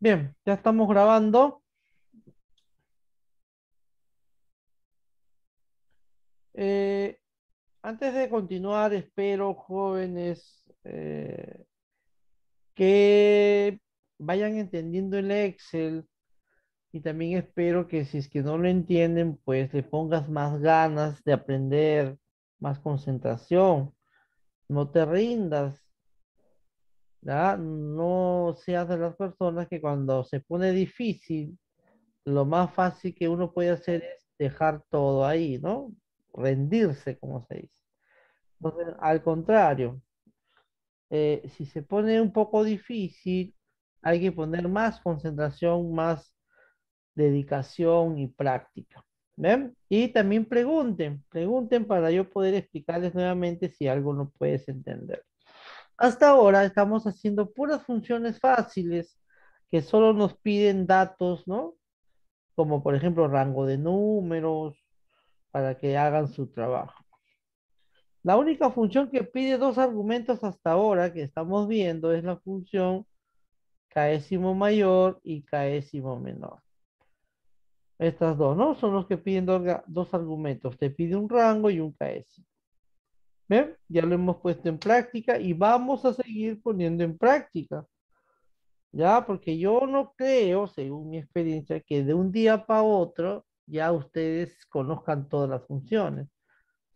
Bien, ya estamos grabando. Eh, antes de continuar, espero, jóvenes, eh, que vayan entendiendo el Excel y también espero que si es que no lo entienden, pues le pongas más ganas de aprender, más concentración. No te rindas, no seas de las personas que cuando se pone difícil, lo más fácil que uno puede hacer es dejar todo ahí, ¿no? Rendirse, como se dice. Entonces, al contrario, eh, si se pone un poco difícil, hay que poner más concentración, más dedicación y práctica. ¿Ven? Y también pregunten, pregunten para yo poder explicarles nuevamente si algo no puedes entender. Hasta ahora estamos haciendo puras funciones fáciles que solo nos piden datos, ¿no? Como por ejemplo rango de números para que hagan su trabajo. La única función que pide dos argumentos hasta ahora que estamos viendo es la función caésimo mayor y caésimo menor. Estas dos, ¿no? Son los que piden dos, argumentos. Te pide un rango y un caésimo. ¿Ven? Ya lo hemos puesto en práctica y vamos a seguir poniendo en práctica. Ya, porque yo no creo, según mi experiencia, que de un día para otro ya ustedes conozcan todas las funciones.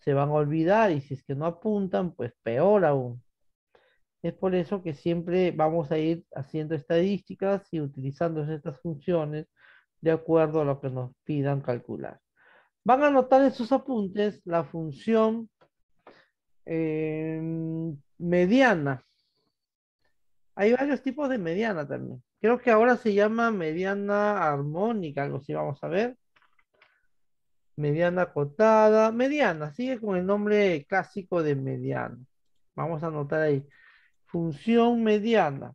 Se van a olvidar y si es que no apuntan, pues peor aún. Es por eso que siempre vamos a ir haciendo estadísticas y utilizando estas funciones de acuerdo a lo que nos pidan calcular. Van a anotar en sus apuntes la función Em, mediana. Hay varios tipos de mediana también. Creo que ahora se llama mediana armónica, algo así, vamos a ver. Mediana acotada, mediana, sigue con el nombre clásico de mediana. Vamos a anotar ahí. Función mediana.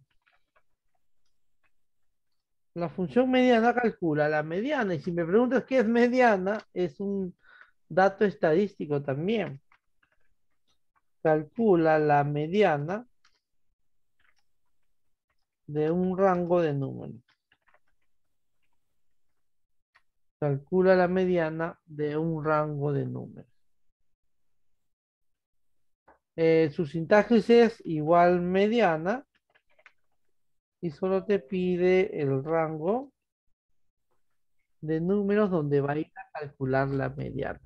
La función mediana calcula la mediana. Y si me preguntas qué es mediana, es un dato estadístico también calcula la mediana de un rango de números. Calcula la mediana de un rango de números. Eh, su sintaxis es igual mediana y solo te pide el rango de números donde va a ir a calcular la mediana.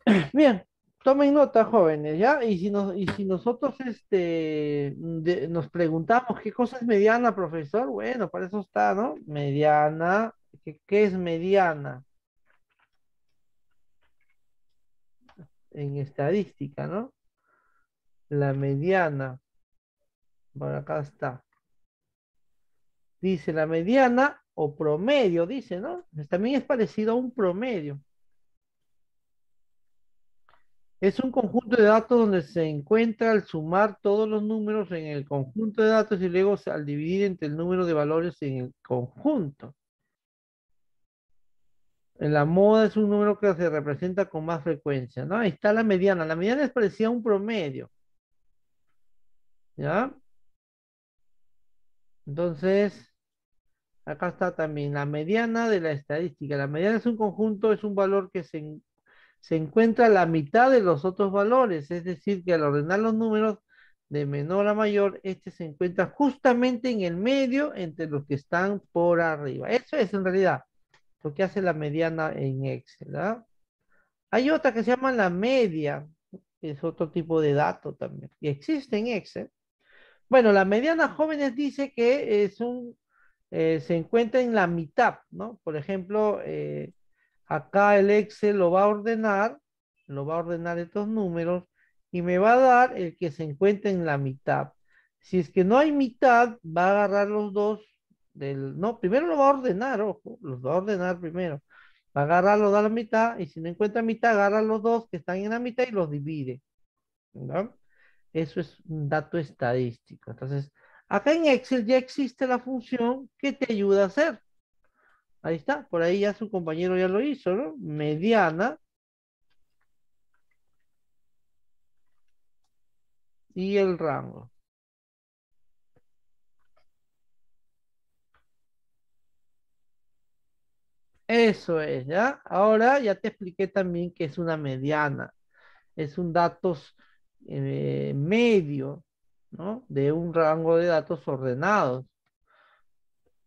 Bien, tomen nota, jóvenes, ¿ya? Y si, nosotros este, nos preguntamos qué cosa es mediana, profesor, bueno, para eso está, ¿no? Mediana, ¿qué, es mediana? En estadística, ¿no? La mediana. bueno, acá está. Dice la mediana o promedio, dice, ¿no? También es parecido a un promedio es un conjunto de datos donde se encuentra al sumar todos los números en el conjunto de datos y luego al dividir entre el número de valores en el conjunto. En la moda es un número que se representa con más frecuencia, ¿no? Ahí está la mediana. La mediana es parecida a un promedio. ¿Ya? Entonces, acá está también la mediana de la estadística. La mediana es un conjunto, es un valor que se se encuentra la mitad de los otros valores, es decir, que al ordenar los números de menor a mayor, este se encuentra justamente en el medio entre los que están por arriba. Eso es en realidad lo que hace la mediana en Excel. ¿verdad? Hay otra que se llama la media, que es otro tipo de dato también, y existe en Excel. Bueno, la mediana jóvenes dice que es un, eh, se encuentra en la mitad, ¿no? Por ejemplo, eh, Acá el Excel lo va a ordenar, lo va a ordenar estos números y me va a dar el que se encuentra en la mitad. Si es que no hay mitad, va a agarrar los dos del... No, primero lo va a ordenar, ojo, los va a ordenar primero. Va a agarrar los la mitad y si no encuentra mitad, agarra los dos que están en la mitad y los divide. Eso es un dato estadístico. Entonces, acá en Excel ya existe la función que te ayuda a hacer. Ahí está, por ahí ya su compañero ya lo hizo, ¿no? Mediana. Y el rango. Eso es, ¿ya? Ahora ya te expliqué también que es una mediana. Es un datos eh, medio, ¿no? De un rango de datos ordenados.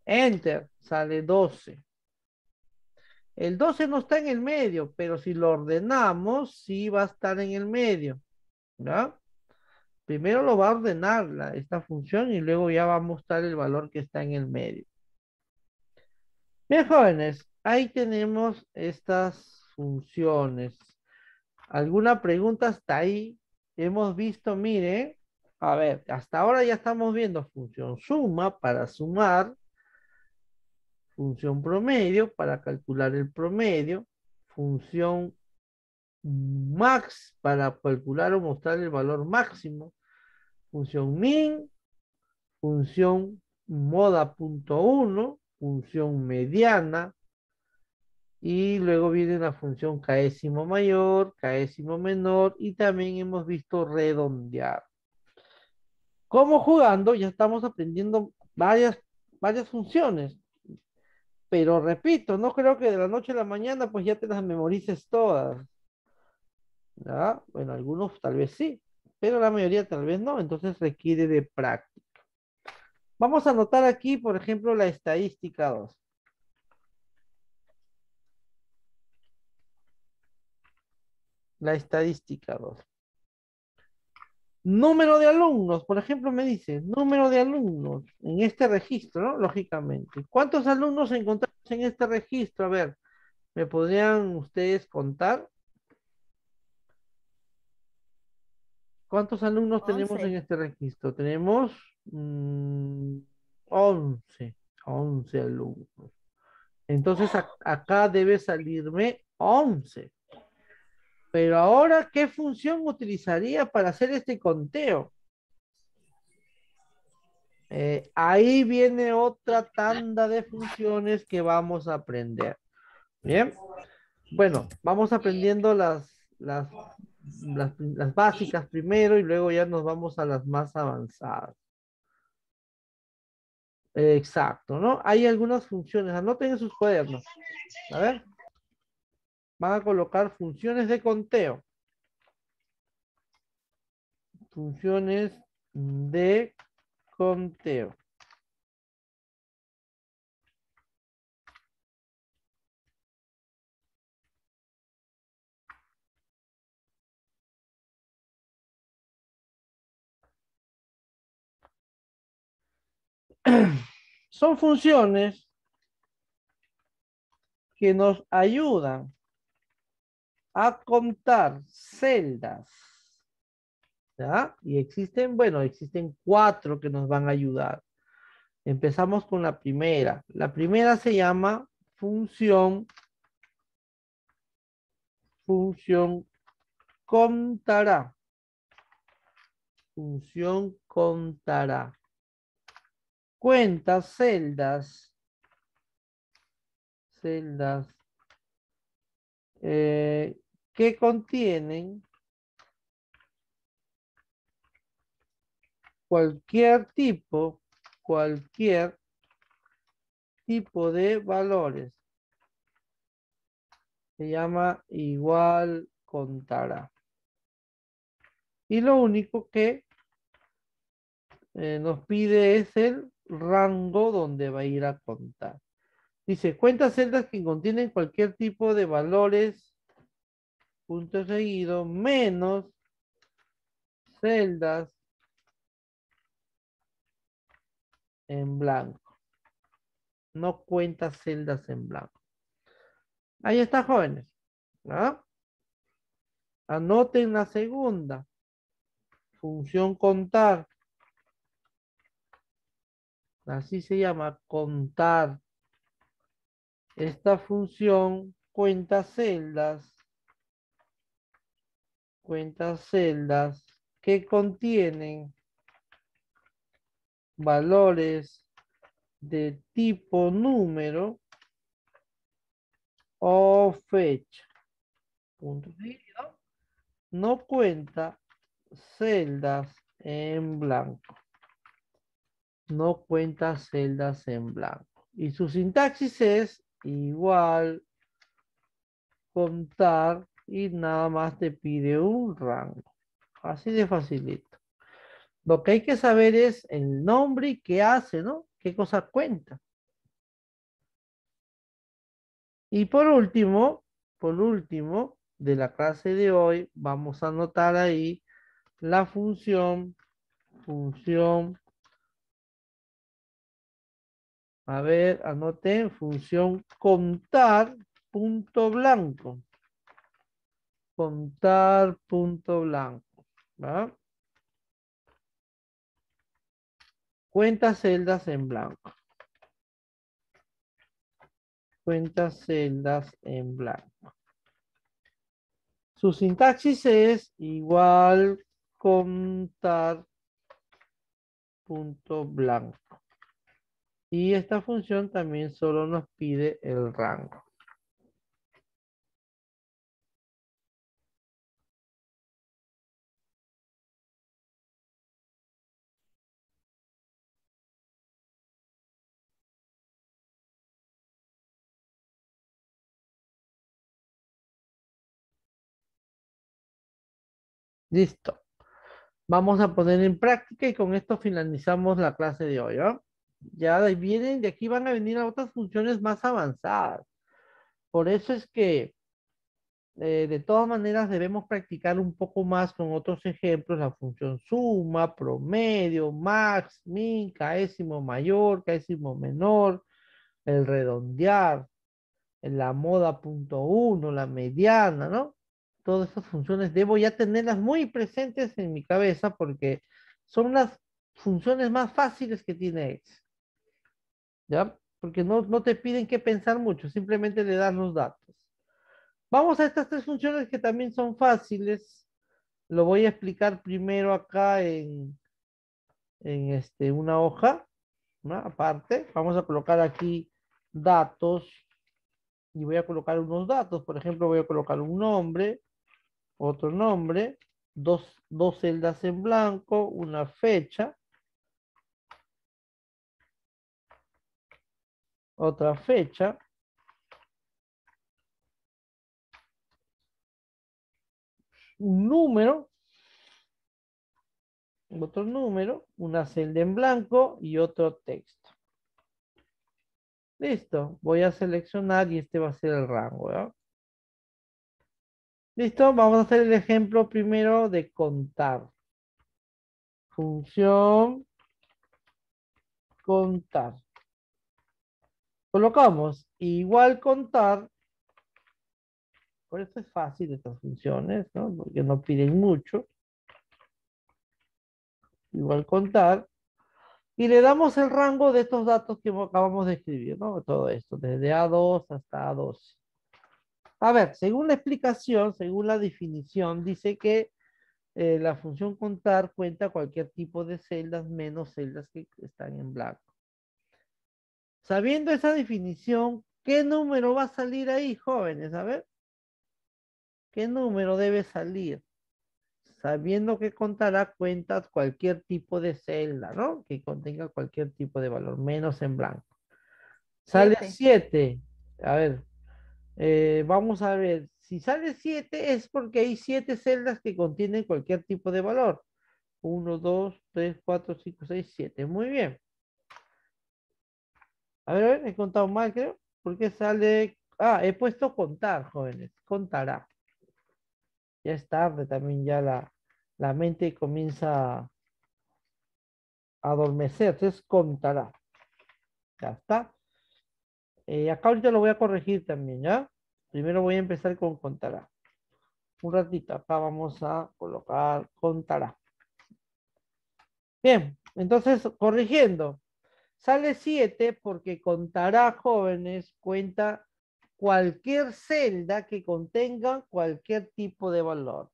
Enter, sale 12. El 12 no está en el medio, pero si lo ordenamos, sí va a estar en el medio. Primero lo va a ordenar la, esta función y luego ya va a mostrar el valor que está en el medio. Bien, jóvenes, ahí tenemos estas funciones. ¿Alguna pregunta hasta ahí? Hemos visto, miren, a ver, hasta ahora ya estamos viendo función suma para sumar función promedio para calcular el promedio, función max para calcular o mostrar el valor máximo, función min, función moda.1, función mediana, y luego viene la función caésimo mayor, caésimo menor, y también hemos visto redondear. Como jugando, ya estamos aprendiendo varias, varias funciones. Pero repito, no creo que de la noche a la mañana pues ya te las memorices todas. Bueno, algunos tal vez sí, pero la mayoría tal vez no, entonces requiere de práctica. Vamos a anotar aquí, por ejemplo, la estadística 2. La estadística 2. Número de alumnos, por ejemplo, me dice, número de alumnos en este registro, ¿no? Lógicamente. ¿Cuántos alumnos encontramos en este registro? A ver, ¿me podrían ustedes contar? ¿Cuántos alumnos tenemos en este registro? Tenemos 11, mm, 11 alumnos. Entonces acá debe salirme 11. Pero ahora, ¿qué función utilizaría para hacer este conteo? Eh, ahí viene otra tanda de funciones que vamos a aprender. Bien. Bueno, vamos aprendiendo las, las, las, básicas primero y luego ya nos vamos a las más avanzadas. exacto, ¿no? Hay algunas funciones. Anoten sus cuadernos. A ver van a colocar funciones de conteo. Funciones de conteo. Son funciones que nos ayudan a contar celdas. ¿Ya? Y existen, bueno, existen cuatro que nos van a ayudar. Empezamos con la primera. La primera se llama función, función contará. Función contará. Cuenta celdas, celdas eh, que contienen cualquier tipo, cualquier tipo de valores. Se llama igual contará. Y lo único que eh, nos pide es el rango donde va a ir a contar. Dice, cuenta celdas que contienen cualquier tipo de valores punto seguido, menos celdas en blanco. No cuenta celdas en blanco. Ahí está, jóvenes. Anoten la segunda. Función contar. Así se llama, contar. Esta función cuenta celdas cuenta celdas que contienen valores de tipo número o fecha. No cuenta celdas en blanco. No cuenta celdas en blanco. Y su sintaxis es igual contar y nada más te pide un rango. Así de facilito. Lo que hay que saber es el nombre y qué hace, ¿no? ¿Qué cosa cuenta? Y por último, por último, de la clase de hoy, vamos a anotar ahí la función, función, a ver, anoten, función contar punto blanco contar punto blanco. ¿va? Cuenta celdas en blanco. Cuenta celdas en blanco. Su sintaxis es igual contar punto blanco. Y esta función también solo nos pide el rango. Listo. Vamos a poner en práctica y con esto finalizamos la clase de hoy. Ya vienen, de aquí van a venir a otras funciones más avanzadas. Por eso es que eh, de todas maneras debemos practicar un poco más con otros ejemplos, la función suma, promedio, max, min, caésimo mayor, caésimo menor, el redondear, la moda punto uno, la mediana, ¿no? todas esas funciones debo ya tenerlas muy presentes en mi cabeza porque son las funciones más fáciles que tiene X. ¿Ya? Porque no, te piden que pensar mucho, simplemente le das los datos. Vamos a estas tres funciones que también son fáciles. Lo voy a explicar primero acá en, en este, una hoja. Aparte, vamos a colocar aquí datos y voy a colocar unos datos. Por ejemplo, voy a colocar un nombre, otro nombre, dos, celdas en blanco, una fecha, otra fecha, un número, otro número, una celda en blanco y otro texto. Listo, voy a seleccionar y este va a ser el rango. ¿verdad? ¿Listo? Vamos a hacer el ejemplo primero de contar. Función contar. Colocamos igual contar. Por eso es fácil estas funciones, ¿no? Porque no piden mucho. Igual contar. Y le damos el rango de estos datos que acabamos de escribir, ¿no? Todo esto, desde A2 hasta A12. A ver, según la explicación, según la definición, dice que eh, la función contar cuenta cualquier tipo de celdas menos celdas que están en blanco. Sabiendo esa definición, ¿qué número va a salir ahí, jóvenes? A ver. ¿Qué número debe salir? Sabiendo que contará cuentas cualquier tipo de celda, ¿no? Que contenga cualquier tipo de valor, menos en blanco. Sale 7. A ver, eh, vamos a ver, si sale siete es porque hay siete celdas que contienen cualquier tipo de valor. 1, dos, 3, cuatro, cinco, seis, siete. Muy bien. A ver, he contado mal, creo. Porque sale... Ah, he puesto contar, jóvenes. Contará. Ya es tarde también, ya la, la mente comienza a adormecerse. contará. Ya está. Eh, acá ahorita lo voy a corregir también, ¿ya? Primero voy a empezar con contará. Un ratito, acá vamos a colocar contará. Bien, entonces corrigiendo. Sale 7 porque contará, jóvenes, cuenta cualquier celda que contenga cualquier tipo de valor.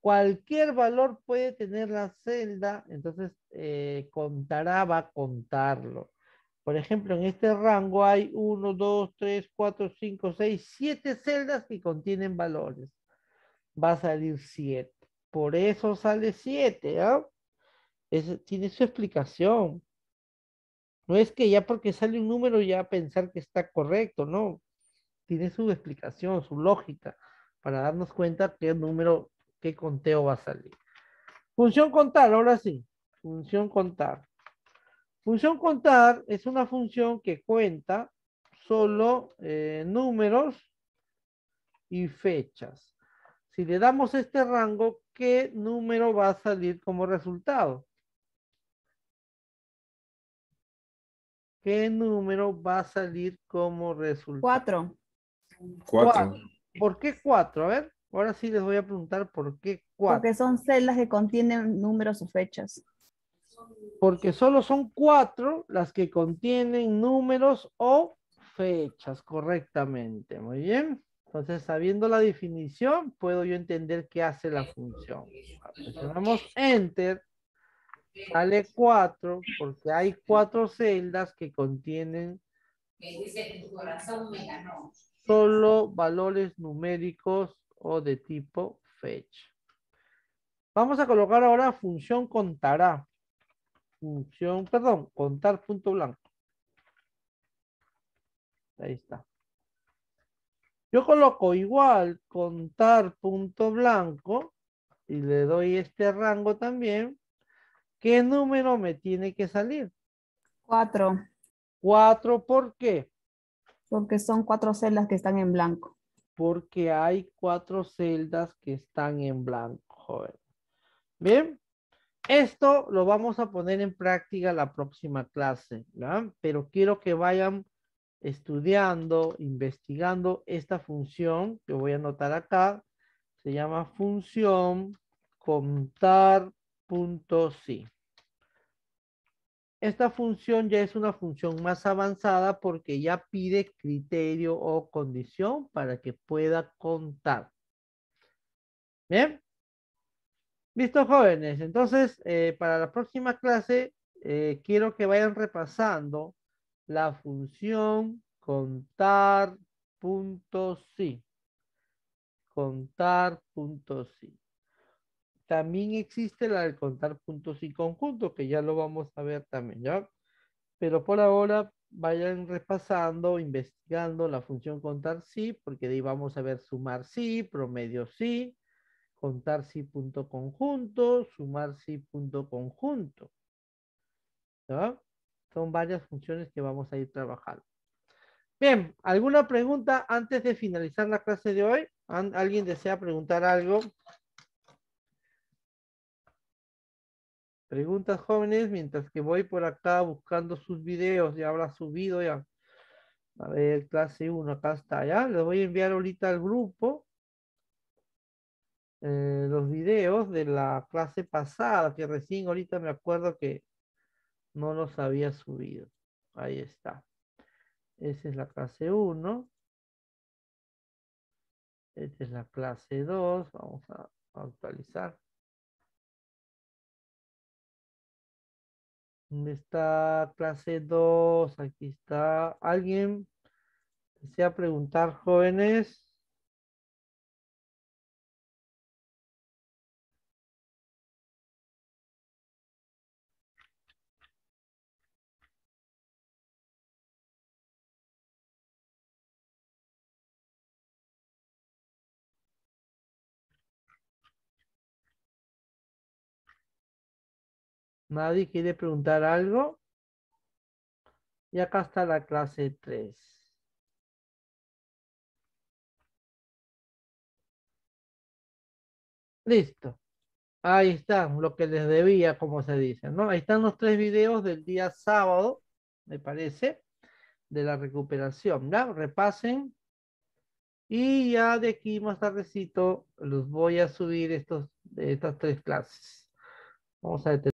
Cualquier valor puede tener la celda, entonces eh, contará, va a contarlo. Por ejemplo, en este rango hay 1, 2, 3, 4, 5, 6, 7 celdas que contienen valores. Va a salir 7. Por eso sale 7. ¿ah? tiene su explicación. No es que ya porque sale un número ya pensar que está correcto, no. Tiene su explicación, su lógica, para darnos cuenta qué número, qué conteo va a salir. Función contar, ahora sí. Función contar. Función contar es una función que cuenta solo eh, números y fechas. Si le damos este rango, ¿qué número va a salir como resultado? ¿Qué número va a salir como resultado? Cuatro. Cuatro. ¿Por qué cuatro? A ver, ahora sí les voy a preguntar por qué cuatro. Porque son celdas que contienen números o fechas porque solo son cuatro las que contienen números o fechas correctamente. Muy bien. Entonces, sabiendo la definición, puedo yo entender qué hace la función. Presionamos Enter. Sale cuatro, porque hay cuatro celdas que contienen solo valores numéricos o de tipo fecha. Vamos a colocar ahora función contará función, perdón, contar punto blanco. Ahí está. Yo coloco igual contar punto blanco y le doy este rango también. ¿Qué número me tiene que salir? Cuatro. Cuatro, ¿por qué? Porque son cuatro celdas que están en blanco. Porque hay cuatro celdas que están en blanco. Joven. Bien. Esto lo vamos a poner en práctica la próxima clase, ¿verdad? Pero quiero que vayan estudiando, investigando esta función que voy a anotar acá. Se llama función contar.si. Esta función ya es una función más avanzada porque ya pide criterio o condición para que pueda contar. ¿Bien? Listo, jóvenes. Entonces, eh, para la próxima clase, eh, quiero que vayan repasando la función contar punto sí. Contar También existe la del contar punto sí conjunto, que ya lo vamos a ver también, ¿ya? Pero por ahora vayan repasando, investigando la función contar sí, porque de ahí vamos a ver sumar sí, promedio sí, contar si punto conjunto, sumar si punto conjunto. Son varias funciones que vamos a ir trabajando. Bien, ¿alguna pregunta antes de finalizar la clase de hoy? ¿Alguien desea preguntar algo? Preguntas jóvenes, mientras que voy por acá buscando sus videos, ya habrá subido ya. A ver, clase 1, acá está, ya. Les voy a enviar ahorita al grupo eh, los videos de la clase pasada, que recién ahorita me acuerdo que no los había subido. Ahí está. Esa es la clase 1. Esta es la clase 2. Vamos a actualizar. ¿Dónde está clase 2? Aquí está. ¿Alguien desea preguntar, jóvenes? ¿Nadie quiere preguntar algo? Y acá está la clase 3. Listo. Ahí están, lo que les debía, como se dice, ¿no? Ahí están los tres videos del día sábado, me parece, de la recuperación, Repasen. Y ya de aquí más tardecito los voy a subir estos, estas tres clases. Vamos a detener.